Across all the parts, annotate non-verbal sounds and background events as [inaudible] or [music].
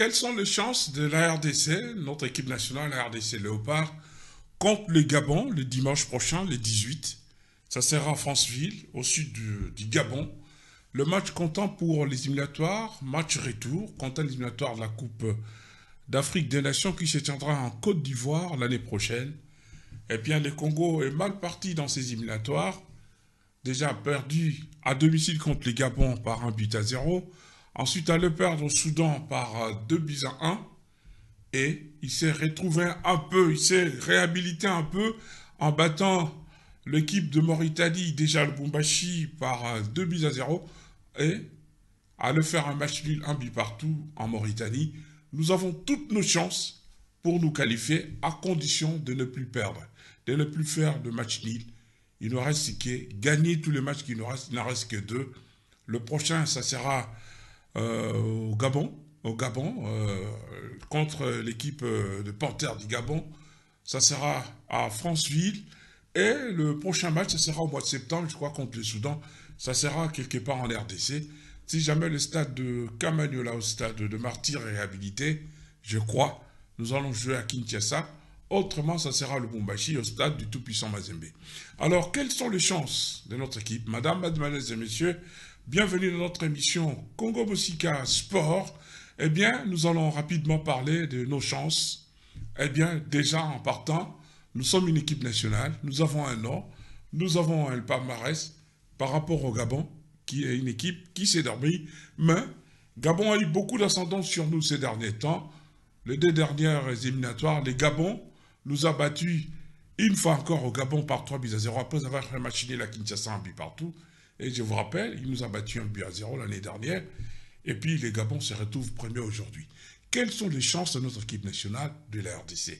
Quelles sont les chances de la RDC, notre équipe nationale, la RDC Léopard, contre le Gabon le dimanche prochain, le 18 Ça sera à Franceville, au sud du, Gabon. Le match comptant pour les éliminatoires, match retour, comptant les éliminatoires de la Coupe d'Afrique des Nations qui se tiendra en Côte d'Ivoire l'année prochaine. Eh bien, le Congo est mal parti dans ces éliminatoires. Déjà perdu à domicile contre le Gabon par un but à zéro. Ensuite, à le perdre au Soudan par 2 euh, bis à 1. Et il s'est retrouvé un peu, il s'est réhabilité un peu en battant l'équipe de Mauritanie, déjà le Bombashi, par 2 euh, bis à 0. Et à le faire un match nul, un bis partout en Mauritanie. Nous avons toutes nos chances pour nous qualifier à condition de ne plus perdre, de ne plus faire de match nul. Il nous reste que gagner tous les matchs qu'il nous reste, il n'en reste que deux. Le prochain, ça sera euh, au Gabon, au Gabon euh, contre l'équipe euh, de Panthère du Gabon. Ça sera à Franceville. Et le prochain match, ça sera au mois de septembre, je crois, contre le Soudan. Ça sera quelque part en RDC. Si jamais le stade de Kamaniola, au stade de Martyr est réhabilité, je crois, nous allons jouer à Kinshasa. Autrement, ça sera le Bombashi au stade du tout-puissant Mazembe. Alors, quelles sont les chances de notre équipe Madame, mademoiselles et messieurs, Bienvenue dans notre émission Congo Bossica Sport. Eh bien, nous allons rapidement parler de nos chances. Eh bien, déjà en partant, nous sommes une équipe nationale, nous avons un nom, nous avons un palmarès par rapport au Gabon, qui est une équipe qui s'est dormie. Mais Gabon a eu beaucoup d'ascendance sur nous ces derniers temps. Les deux dernières éliminatoires, les Gabon nous a battus une fois encore au Gabon par 3 buts à 0 après avoir machiner la Kinshasa en but partout. Et je vous rappelle, il nous a battu un but à zéro l'année dernière. Et puis les Gabons se retrouvent premiers aujourd'hui. Quelles sont les chances de notre équipe nationale de la RDC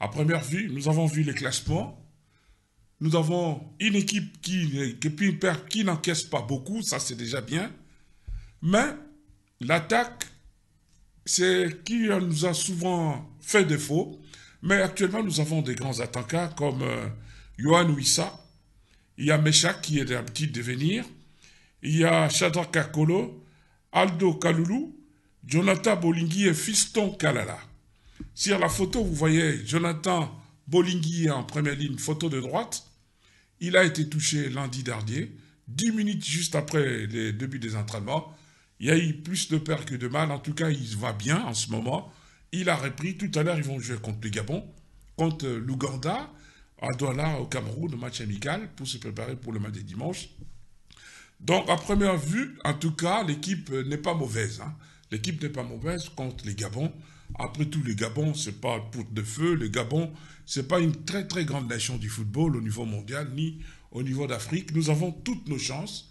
À première vue, nous avons vu les classements. Nous avons une équipe qui, qui, qui n'encaisse pas beaucoup, ça c'est déjà bien. Mais l'attaque, c'est qui nous a souvent fait défaut. Mais actuellement, nous avons des grands attaquants comme Johan euh, Wissa, il y a Meshach qui est un petit devenir, il y a Shadrach Kakolo, Aldo Kalulu, Jonathan Bolingui et Fiston Kalala. Sur la photo, vous voyez Jonathan Bolingui en première ligne, photo de droite. Il a été touché lundi dernier, dix minutes juste après le début des entraînements. Il y a eu plus de peur que de mal. En tout cas, il se va bien en ce moment. Il a repris. Tout à l'heure, ils vont jouer contre le Gabon, contre l'Ouganda à au Cameroun, le match amical, pour se préparer pour le match de dimanche. Donc, à première vue, en tout cas, l'équipe n'est pas mauvaise. Hein. L'équipe n'est pas mauvaise contre les Gabons. Après tout, Gabons, ce c'est pas pour de feu. Les Gabons, ce n'est pas une très très grande nation du football au niveau mondial ni au niveau d'Afrique. Nous avons toutes nos chances.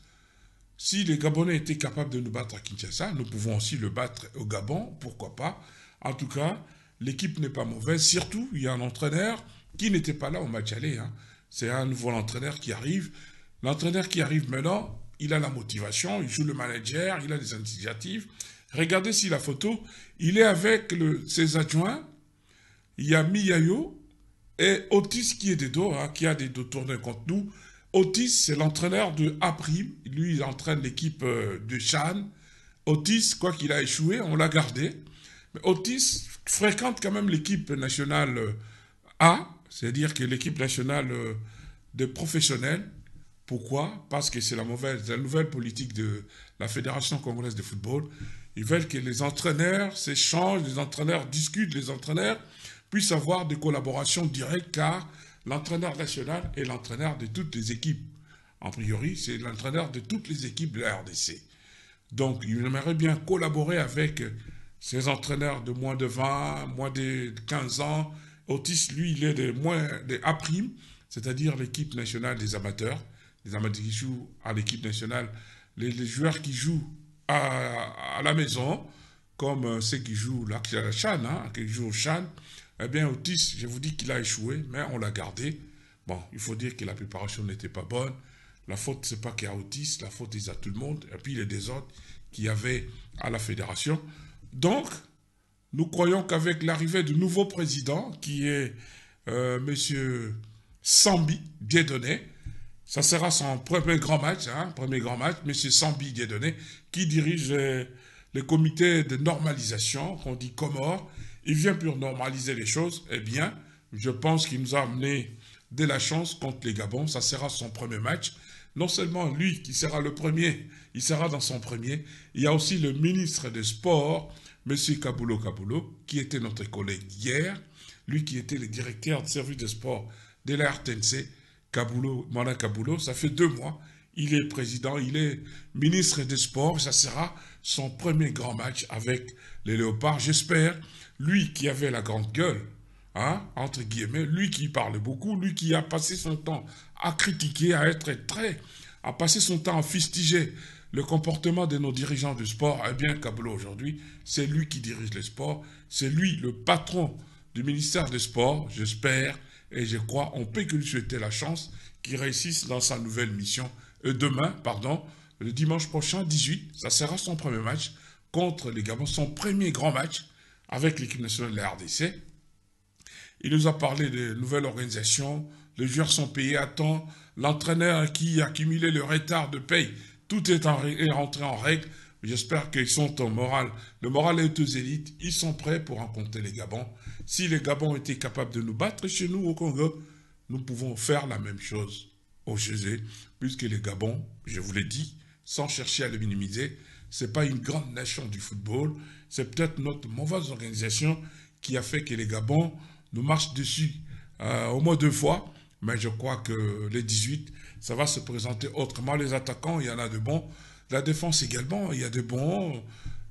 Si les Gabonais étaient capables de nous battre à Kinshasa, nous pouvons aussi le battre au Gabon, pourquoi pas. En tout cas, l'équipe n'est pas mauvaise. Surtout, il y a un entraîneur qui n'était pas là au match aller. Hein. C'est un nouveau entraîneur qui arrive. L'entraîneur qui arrive maintenant, il a la motivation, il joue le manager, il a des initiatives. Regardez si la photo, il est avec ses adjoints. Il y a Miyayo et Otis qui est des dos, hein, qui a des dos tournés contre nous. Otis, c'est l'entraîneur de A'. Lui, il entraîne l'équipe euh, de Chan. Otis, quoi qu'il a échoué, on l'a gardé. Mais Otis fréquente quand même l'équipe nationale euh, A c'est-à-dire que l'équipe nationale euh, de professionnels, pourquoi Parce que c'est la, nouvelle politique de la Fédération congolaise de football. Ils veulent que les entraîneurs s'échangent, les entraîneurs discutent, les entraîneurs puissent avoir des collaborations directes car l'entraîneur national est l'entraîneur de toutes les équipes. En priori, c'est l'entraîneur de toutes les équipes de la RDC. Donc, il aimerait bien collaborer avec ces entraîneurs de moins de 20, moins de 15 ans, Otis, lui, il est des, moins, des A', c'est-à-dire l'équipe nationale des amateurs, les amateurs qui jouent à l'équipe nationale, les, joueurs qui jouent à, la maison, comme euh, ceux qui jouent à la hein, qui jouent au Chan, eh bien, Otis, je vous dis qu'il a échoué, mais on l'a gardé. Bon, il faut dire que la préparation n'était pas bonne. La faute, c'est pas qu'il y Otis, la faute, c'est à tout le monde. Et puis, il y a des autres qui avaient à la fédération. Donc, nous croyons qu'avec l'arrivée du nouveau président, qui est euh, M. Sambi Diedonné, ça sera son premier grand match, hein, premier grand M. Sambi Diedonné, qui dirige le comité de normalisation, qu'on dit Comore. Il vient pour normaliser les choses. Eh bien, je pense qu'il nous a amené de la chance contre les Gabons. Ça sera son premier match. Non seulement lui qui sera le premier, il sera dans son premier, il y a aussi le ministre des Sports, Monsieur Kabulo Kabulo, qui était notre collègue hier, lui qui était le directeur de service de sport de la RTNC, Kabulo Mala ça fait deux mois, il est président, il est ministre des Sports, ça sera son premier grand match avec les Léopards. J'espère, lui qui avait la grande gueule, hein, entre guillemets, lui qui parle beaucoup, lui qui a passé son temps à critiquer, à être très, à passer son temps à fistiger le comportement de nos dirigeants du sport est bien câblé aujourd'hui. C'est lui qui dirige le sport. C'est lui le patron du ministère des Sports, j'espère et je crois, on peut que lui souhaiter la chance qu'il réussisse dans sa nouvelle mission. Euh, demain, pardon, le dimanche prochain, 18, ça sera son premier match contre les Gabons, son premier grand match avec l'équipe nationale de la RDC. Il nous a parlé de nouvelles organisations, les joueurs sont payés à temps, l'entraîneur qui a accumulé le retard de paye tout est, rentré en règle. J'espère qu'ils sont en moral. Le moral est aux élites. Ils sont prêts pour rencontrer les Gabons. Si les Gabons étaient capables de nous battre chez nous au Congo, nous pouvons faire la même chose au chez puisque les Gabons, je vous l'ai dit, sans chercher à le minimiser, c'est pas une grande nation du football. C'est peut-être notre mauvaise organisation qui a fait que les Gabons nous marchent dessus euh, au moins deux fois. Mais je crois que les 18 ça va se présenter autrement. Les attaquants, il y en a de bons. La défense également, il y a de bons.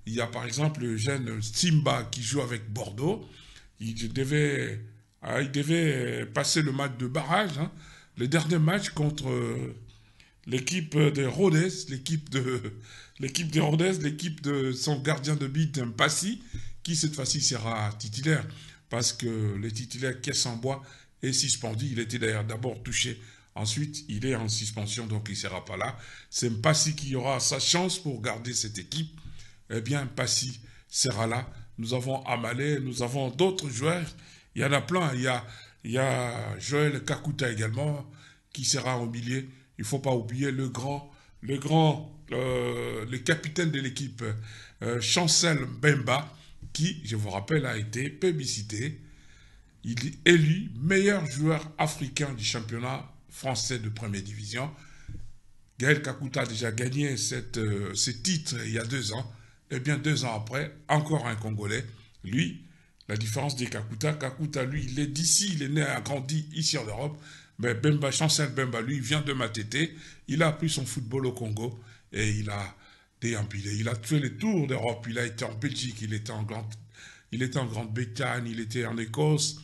Il y a par exemple le jeune Simba qui joue avec Bordeaux. Il devait, ah, il devait passer le match de barrage, hein. le dernier match contre euh, l'équipe de Rodez, l'équipe de [laughs] l'équipe de Rodez, l'équipe de son gardien de but Passy, qui cette fois-ci sera titulaire parce que le titulaire Bois est suspendu. Il était d'ailleurs d'abord touché Ensuite, il est en suspension, donc il ne sera pas là. C'est Mpassi qui aura sa chance pour garder cette équipe. Eh bien, Mpassi sera là. Nous avons Amalé, nous avons d'autres joueurs. Il y en a plein. Il y a, il y Joël Kakuta également qui sera au milieu. Il ne faut pas oublier le grand, le grand, euh, le capitaine de l'équipe, euh, Chancel Bemba, qui, je vous rappelle, a été publicité. Il est élu meilleur joueur africain du championnat français de première division. Gaël Kakuta a déjà gagné cette, titres euh, ce titre il y a deux ans. Et eh bien deux ans après, encore un Congolais. Lui, la différence des Kakuta, Kakuta, lui, il est d'ici, il est né, a grandi ici en Europe. Mais Bemba, Chancel Bemba, lui, il vient de Matete. Il a appris son football au Congo et il a déambulé. Il a fait les tours d'Europe. Il a été en Belgique, il était en Grande, il était en Grande-Bretagne, il était en Écosse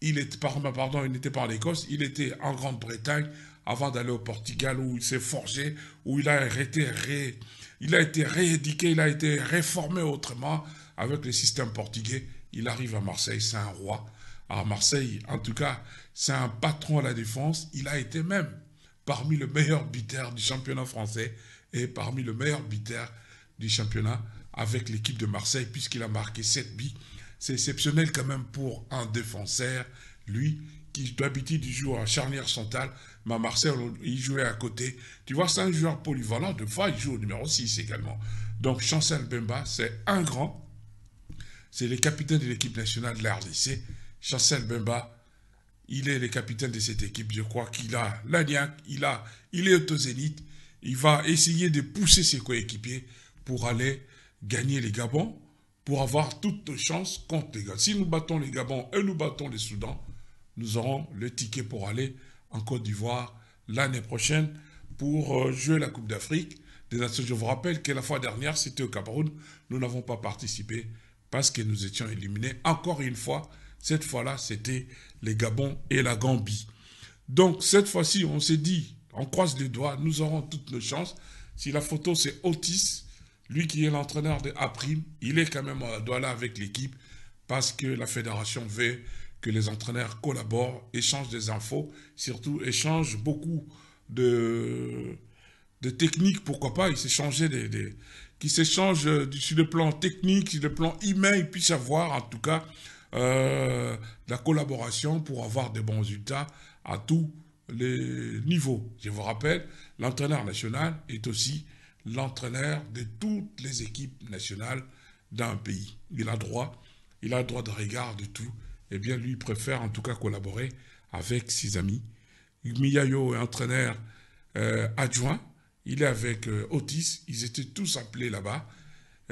il bah, pardon, il n'était pas en Écosse, il était en Grande-Bretagne avant d'aller au Portugal où il s'est forgé, où il a été, ré, il a été rééduqué, il a été réformé autrement avec le système portugais. Il arrive à Marseille, c'est un roi. À Marseille, en tout cas, c'est un patron à la défense. Il a été même parmi le meilleur buteur du championnat français et parmi le meilleur buteur du championnat avec l'équipe de Marseille puisqu'il a marqué 7 buts c'est exceptionnel quand même pour un défenseur, lui, qui d'habitude joue à charnière centrale, mais à Marseille, il jouait à côté. Tu vois, c'est un joueur polyvalent, de fois, il joue au numéro 6 également. Donc, Chancel Bemba, c'est un grand. C'est le capitaine de l'équipe nationale de la Chancel Bemba, il est le capitaine de cette équipe. Je crois qu'il a l'Agnac, il, a, il est autozénite. Il va essayer de pousser ses coéquipiers pour aller gagner les Gabons pour avoir toutes chances contre les Gabon. Si nous battons les Gabons et nous battons les Soudans, nous aurons le ticket pour aller en Côte d'Ivoire l'année prochaine pour euh, jouer la Coupe d'Afrique des Je vous rappelle que la fois dernière, c'était au Cameroun, nous n'avons pas participé parce que nous étions éliminés. Encore une fois, cette fois-là, c'était les Gabons et la Gambie. Donc cette fois-ci, on s'est dit, on croise les doigts, nous aurons toutes nos chances. Si la photo c'est Otis, lui qui est l'entraîneur de A', il est quand même à euh, là avec l'équipe parce que la fédération veut que les entraîneurs collaborent, échangent des infos, surtout échangent beaucoup de, de techniques, pourquoi pas, ils s'échangent des, qui s'échangent sur le plan technique, sur le plan humain, ils puissent avoir en tout cas euh, la collaboration pour avoir des bons résultats à tous les niveaux. Je vous rappelle, l'entraîneur national est aussi l'entraîneur de toutes les équipes nationales d'un pays. Il a droit, il a droit de regard de tout. Eh bien, lui, préfère en tout cas collaborer avec ses amis. Miyayo est entraîneur euh, adjoint. Il est avec euh, Otis. Ils étaient tous appelés là-bas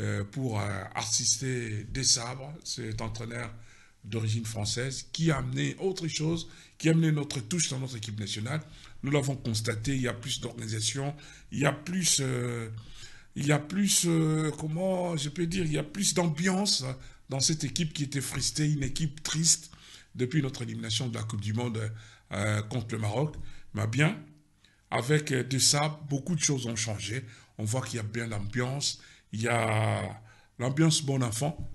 euh, pour assister des sabres. Cet entraîneur d'origine française qui a amené autre chose, qui a amené notre touche dans notre équipe nationale. Nous l'avons constaté, il y a plus d'organisation, il y a plus, euh, il y a plus, euh, comment je peux dire, il y a plus d'ambiance dans cette équipe qui était fristée, une équipe triste depuis notre élimination de la Coupe du Monde euh, contre le Maroc. Mais bien, avec de ça, beaucoup de choses ont changé. On voit qu'il y a bien l'ambiance, il y a l'ambiance bon enfant.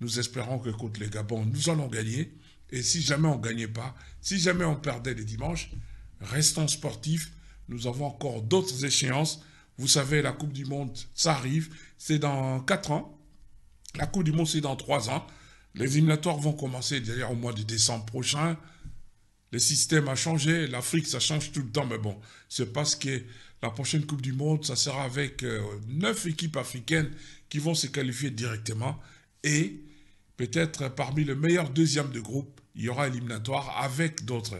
Nous espérons que contre les Gabons, nous allons gagner. Et si jamais on ne gagnait pas, si jamais on perdait les dimanches, Restons sportifs. Nous avons encore d'autres échéances. Vous savez, la Coupe du Monde, ça arrive. C'est dans 4 ans. La Coupe du Monde, c'est dans 3 ans. Les éliminatoires vont commencer d'ailleurs au mois de décembre prochain. Le système a changé. L'Afrique, ça change tout le temps. Mais bon, c'est parce que la prochaine Coupe du Monde, ça sera avec 9 euh, équipes africaines qui vont se qualifier directement. Et peut-être parmi le meilleur deuxième de groupe, il y aura éliminatoire avec d'autres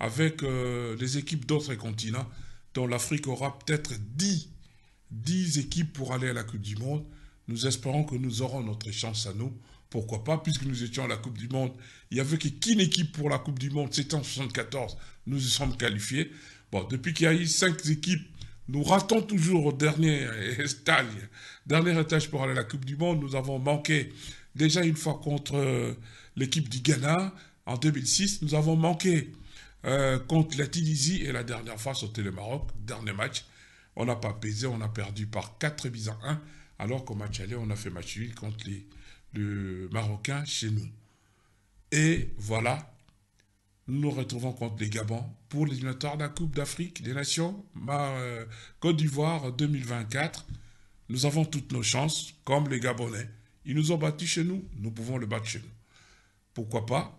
avec euh, les équipes d'autres continents, dont l'Afrique aura peut-être 10, équipes pour aller à la Coupe du Monde. Nous espérons que nous aurons notre chance à nous. Pourquoi pas, puisque nous étions à la Coupe du Monde. Il n'y avait qu'une équipe pour la Coupe du Monde, c'était en 1974. Nous y sommes qualifiés. Bon, depuis qu'il y a eu 5 équipes, nous ratons toujours au dernier [laughs] dernier étage pour aller à la Coupe du Monde. Nous avons manqué déjà une fois contre euh, l'équipe du Ghana en 2006. Nous avons manqué euh, contre la Tunisie et la dernière fois sauter le Maroc, dernier match. On n'a pas pesé, on a perdu par 4 buts à 1, alors qu'au match aller, on a fait match nul contre les, le Marocain chez nous. Et voilà, nous nous retrouvons contre les Gabons pour l'éliminatoire de la Coupe d'Afrique des Nations euh, Côte d'Ivoire 2024. Nous avons toutes nos chances, comme les Gabonais. Ils nous ont battus chez nous, nous pouvons le battre chez nous. Pourquoi pas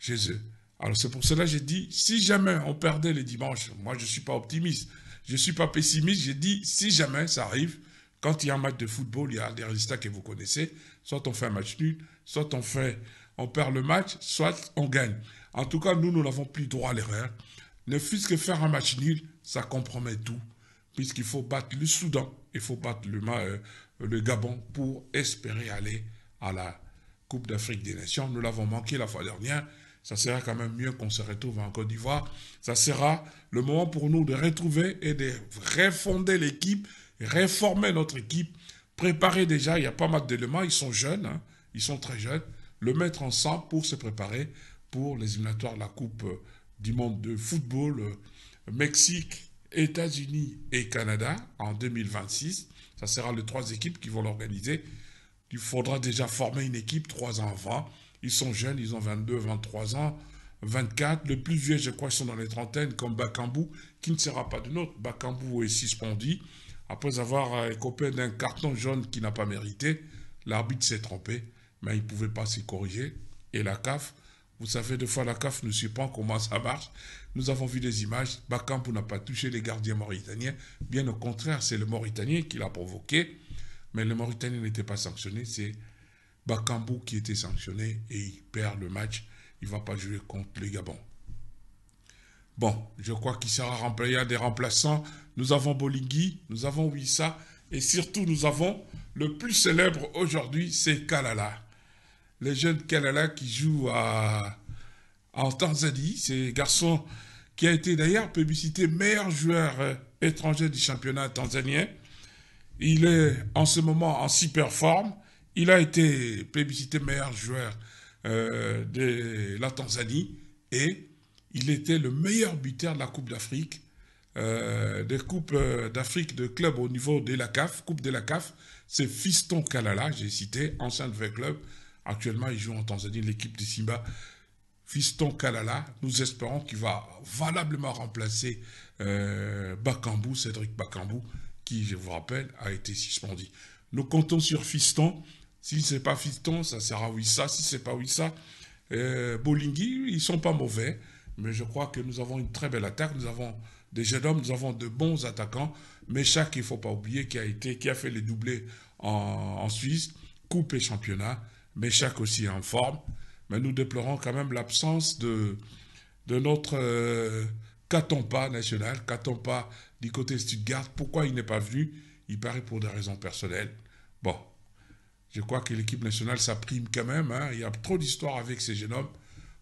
Jésus. eux alors c'est pour cela que j'ai dit, si jamais on perdait les dimanches, moi je ne suis pas optimiste, je ne suis pas pessimiste, j'ai dit, si jamais ça arrive, quand il y a un match de football, il y a des résultats que vous connaissez, soit on fait un match nul, soit on fait, on perd le match, soit on gagne. En tout cas, nous, nous n'avons plus droit à l'erreur. Ne fût-ce que faire un match nul, ça compromet tout, puisqu'il faut battre le Soudan, il faut battre le euh, Gabon pour espérer aller à la Coupe d'Afrique des Nations. Nous l'avons manqué la fois dernière. Ça sera quand même mieux qu'on se retrouve en Côte d'Ivoire. Ça sera le moment pour nous de retrouver et de refonder l'équipe, réformer notre équipe, préparer déjà, il y a pas mal d'éléments, ils sont jeunes, hein. ils sont très jeunes, le mettre ensemble pour se préparer pour les éliminatoires de la Coupe euh, du monde de football euh, Mexique, États-Unis et Canada en 2026. Ça sera les trois équipes qui vont l'organiser. Il faudra déjà former une équipe trois ans avant ils sont jeunes, ils ont 22, 23 ans, 24. Le plus vieux, je crois, sont dans les trentaines, comme Bakambou, qui ne sera pas de nôtre. Bakambou est suspendu. Après avoir euh, écopé d'un carton jaune qui n'a pas mérité, l'arbitre s'est trompé, mais il ne pouvait pas s'y corriger. Et la CAF, vous savez, deux fois, la CAF ne suit pas comment ça marche. Nous avons vu des images. Bakambou n'a pas touché les gardiens mauritaniens. Bien au contraire, c'est le Mauritanien qui l'a provoqué. Mais le Mauritanien n'était pas sanctionné. C'est Bakambu qui était sanctionné et il perd le match. Il ne va pas jouer contre le Gabon. Bon, je crois qu'il sera remplacé. à des remplaçants. Nous avons Bolingui, nous avons Wissa et surtout nous avons le plus célèbre aujourd'hui, c'est Kalala. Le jeune Kalala qui joue à, en Tanzanie. C'est garçon qui a été d'ailleurs publicité meilleur joueur euh, étranger du championnat tanzanien. Il est en ce moment en super forme. Il a été plébiscité meilleur joueur euh, de la Tanzanie et il était le meilleur buteur de la Coupe d'Afrique, euh, des Coupes euh, d'Afrique de club au niveau de la CAF, Coupe de la CAF. C'est Fiston Kalala, j'ai cité, ancien de club. Actuellement, il joue en Tanzanie, l'équipe de Simba. Fiston Kalala, nous espérons qu'il va valablement remplacer Bakambu, Cédric Bakambu, qui, je vous rappelle, a été suspendu. Nous comptons sur Fiston. Si c'est pas Fiston, ça sera Wissa. Si c'est pas Wissa, euh, Bolingui, ils sont pas mauvais. Mais je crois que nous avons une très belle attaque. Nous avons des jeunes hommes, nous avons de bons attaquants. Mais chaque, il faut pas oublier, qui a été, qui a fait les doublés en, Suisse, coupe et championnat. Mais chaque aussi est en forme. Mais nous déplorons quand même l'absence de, de notre euh, national, Katompa du côté Stuttgart. Pourquoi il n'est pas venu Il paraît pour des raisons personnelles. Bon, je crois que l'équipe nationale, s'apprime quand même. Hein. Il y a trop d'histoires avec ces jeunes hommes.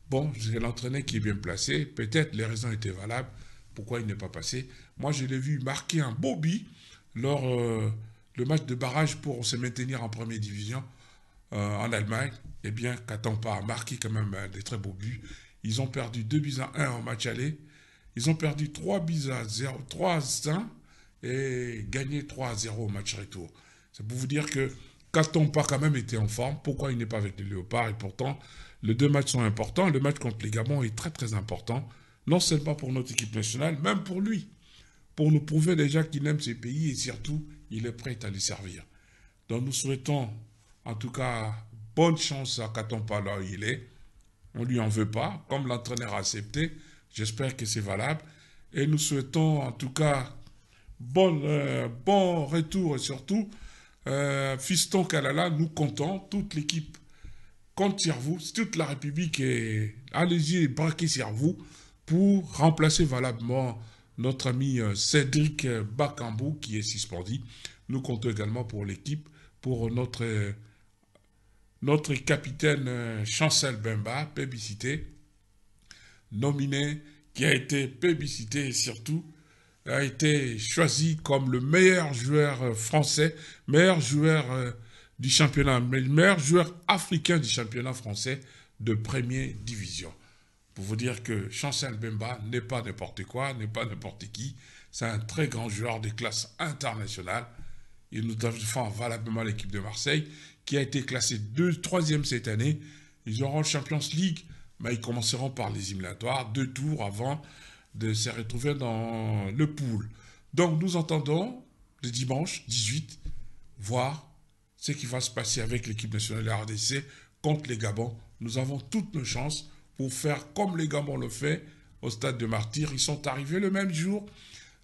Bon, c'est l'entraîneur qui est bien placé. Peut-être les raisons étaient valables. Pourquoi il n'est pas passé Moi, je l'ai vu marquer un beau but lors du euh, match de barrage pour se maintenir en première division euh, en Allemagne. Eh bien, qu'attend pas a marqué quand même hein, des très beaux buts. Ils ont perdu 2 buts à 1 en match aller. Ils ont perdu 3 buts à 0, 3 1 et gagné 3 à 0 au match retour. C'est pour vous dire que qua t pas quand même été en forme Pourquoi il n'est pas avec les Léopards Et pourtant, les deux matchs sont importants. Le match contre les Gabons est très très important, non seulement pour notre équipe nationale, même pour lui, pour nous prouver déjà qu'il aime ses pays et surtout, il est prêt à les servir. Donc nous souhaitons, en tout cas, bonne chance à pas là où il est. On lui en veut pas, comme l'entraîneur a accepté. J'espère que c'est valable. Et nous souhaitons, en tout cas, bon, euh, bon retour et surtout, euh, Fiston Kalala, nous comptons, toute l'équipe compte sur vous, toute la République est allez-y braquez sur vous pour remplacer valablement notre ami euh, Cédric euh, Bakambou qui est suspendu. Nous comptons également pour l'équipe, pour notre, notre capitaine Chancel Bemba, Pébicité, nominé, qui a été Pébicité et surtout a été choisi comme le meilleur joueur euh, français, meilleur joueur euh, du championnat, mais le meilleur joueur africain du championnat français de première division. Pour vous dire que Chancel Bemba n'est pas n'importe quoi, n'est pas n'importe qui. C'est un très grand joueur de classe internationale. Il nous défend valablement l'équipe de Marseille, qui a été classée deux troisième cette année. Ils auront le Champions League, mais ils commenceront par les éliminatoires, deux tours avant de se retrouver dans le pool. Donc nous entendons le dimanche 18 voir ce qui va se passer avec l'équipe nationale de la RDC contre les Gabons. Nous avons toutes nos chances pour faire comme les Gabons le fait au stade de Martyr. Ils sont arrivés le même jour.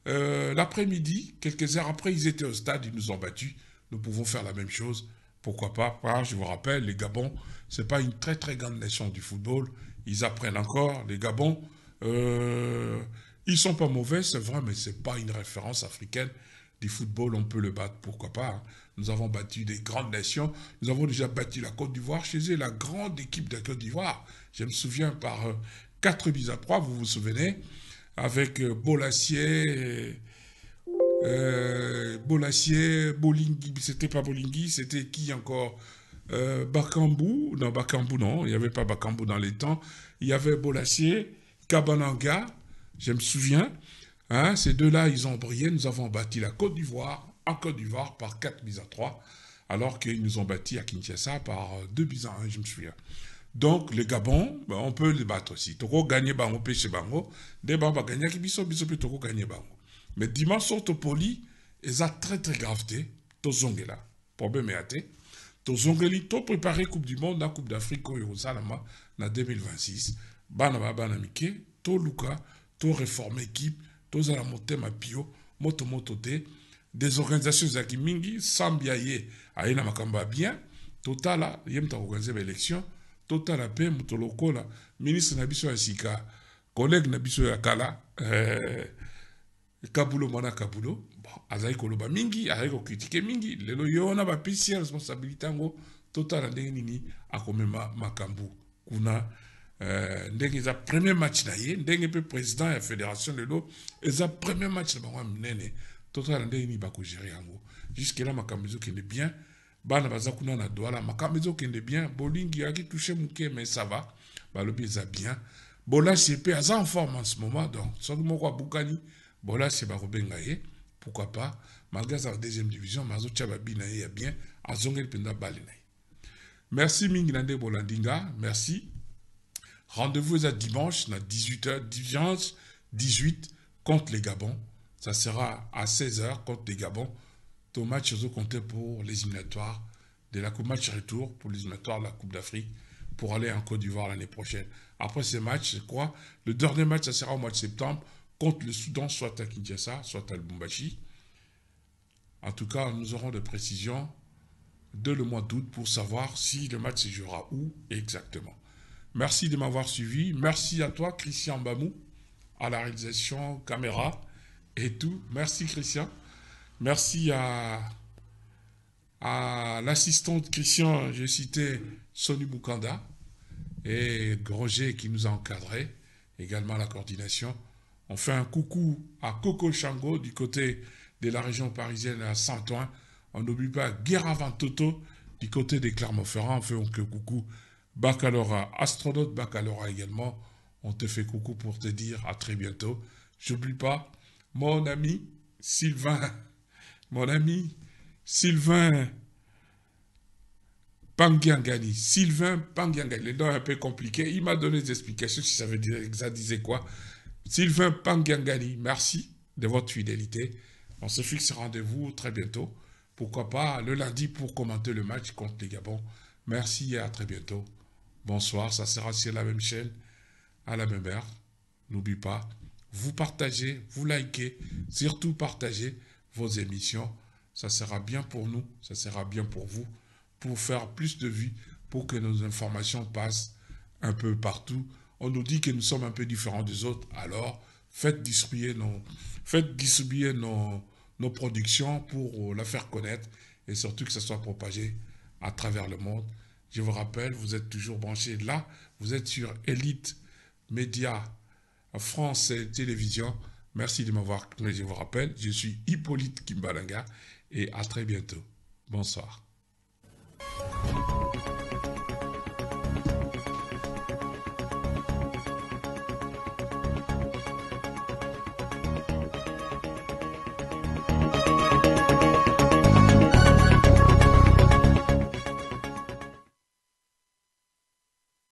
Euh, l'après-midi, quelques heures après, ils étaient au stade, ils nous ont battus. Nous pouvons faire la même chose. Pourquoi pas Je vous rappelle, les Gabons, ce n'est pas une très très grande nation du football. Ils apprennent encore. Les Gabons, euh, ils sont pas mauvais, c'est vrai, mais c'est pas une référence africaine du football. On peut le battre, pourquoi pas. Hein. Nous avons battu des grandes nations. Nous avons déjà battu la Côte d'Ivoire chez eux, la grande équipe de la Côte d'Ivoire. Je me souviens par euh, quatre 4 à 3, vous vous souvenez, avec euh, Bolassier, euh, Bolassier, Bolingui, c'était pas Bolingui, c'était qui encore euh, Bakambou, non, Bakambou, non, il n'y avait pas Bakambou dans les temps. Il y avait Bolassier, Kabananga, je me souviens. Hein, ces deux-là, ils ont brillé. Nous avons bâti la Côte d'Ivoire, en Côte d'Ivoire, par 4 bis à 3, alors qu'ils nous ont bâti à Kinshasa par 2 euh, bis à 1, je me souviens. Donc, le Gabon, ben, on peut les battre aussi. Togo gagné Bango, pêche Bango. Des gagné Kibiso, Biso, Togo gagné Bango. Mais dimanche, Topoli, ils ont très très graveté. Tozongela. Problème est athée. Tozongeli, to préparé Coupe du Monde, la Coupe d'Afrique, au Salama, en 2026 bana ba bana mike toluka to équipe tozala motema pio moto moto te organisations zaki mingi sambi aye aye na bien totala ye organiser organisé election totala pe moto lokola ministre na biso ya sika collègue na biso ya kala eh, kabulo mana kabulo bon, azai koloba mingi azalaki kritike mingi lelo yo na bapesi ye responsabilité totala ndenge nini akomema makambu kuna euh, ndenge eza premier match na ye ndenge mpe président ya fédération lelo eza premier match na bango ya minene totala ndenge nini bakogere yango juskela makambo ezokende bien bana baza kuna na douala makambo ezokende bien bolingi qui touche moke mais ça va balobi eza bien bolasi mpe aza en forme en ce moment donc soki moko abukani bolasi bakobenga ye pourquoi pas malgré sa deuxième division mais azotia babi na ye ya bien azongeli mpenza bale na ye merci mingi na nde bolandi nga merci Rendez-vous à dimanche, à 18h, 18, 18 contre les Gabons. Ça sera à 16h contre les Gabons. Ton match comptait pour les éliminatoires de la Coupe Match Retour, pour les de la Coupe d'Afrique, pour aller en Côte d'Ivoire l'année prochaine. Après ces matchs, je crois, le dernier match, ça sera au mois de septembre contre le Soudan, soit à Kinshasa, soit à Lubumbashi. En tout cas, nous aurons des précisions dès le mois d'août pour savoir si le match se jouera où exactement. Merci de m'avoir suivi. Merci à toi, Christian Bamou, à la réalisation, caméra et tout. Merci, Christian. Merci à, à l'assistante Christian, j'ai cité Sony Boukanda et Roger qui nous a encadrés, également la coordination. On fait un coucou à Coco Chango du côté de la région parisienne à Saint-Ouen. On n'oublie pas Guéravant Toto du côté des Clermont-Ferrand. On fait un coucou baccalauréat, astronaute baccalauréat également. On te fait coucou pour te dire à très bientôt. J'oublie pas mon ami Sylvain, mon ami Sylvain Pangiangani, Sylvain Pangiangani. Les noms un peu compliqué. Il m'a donné des explications si ça veut dire ça disait quoi. Sylvain Pangiangani, merci de votre fidélité. On se fixe rendez-vous très bientôt. Pourquoi pas le lundi pour commenter le match contre les Gabons Merci et à très bientôt. Bonsoir, ça sera sur la même chaîne, à la même heure. N'oublie pas, vous partagez, vous likez, surtout partagez vos émissions. Ça sera bien pour nous, ça sera bien pour vous, pour faire plus de vues, pour que nos informations passent un peu partout. On nous dit que nous sommes un peu différents des autres, alors faites distribuer faites nos, nos productions pour la faire connaître et surtout que ça soit propagé à travers le monde. Je vous rappelle, vous êtes toujours branché là. Vous êtes sur Elite Média France et Télévision. Merci de m'avoir. Je vous rappelle, je suis Hippolyte Kimbalanga et à très bientôt. Bonsoir.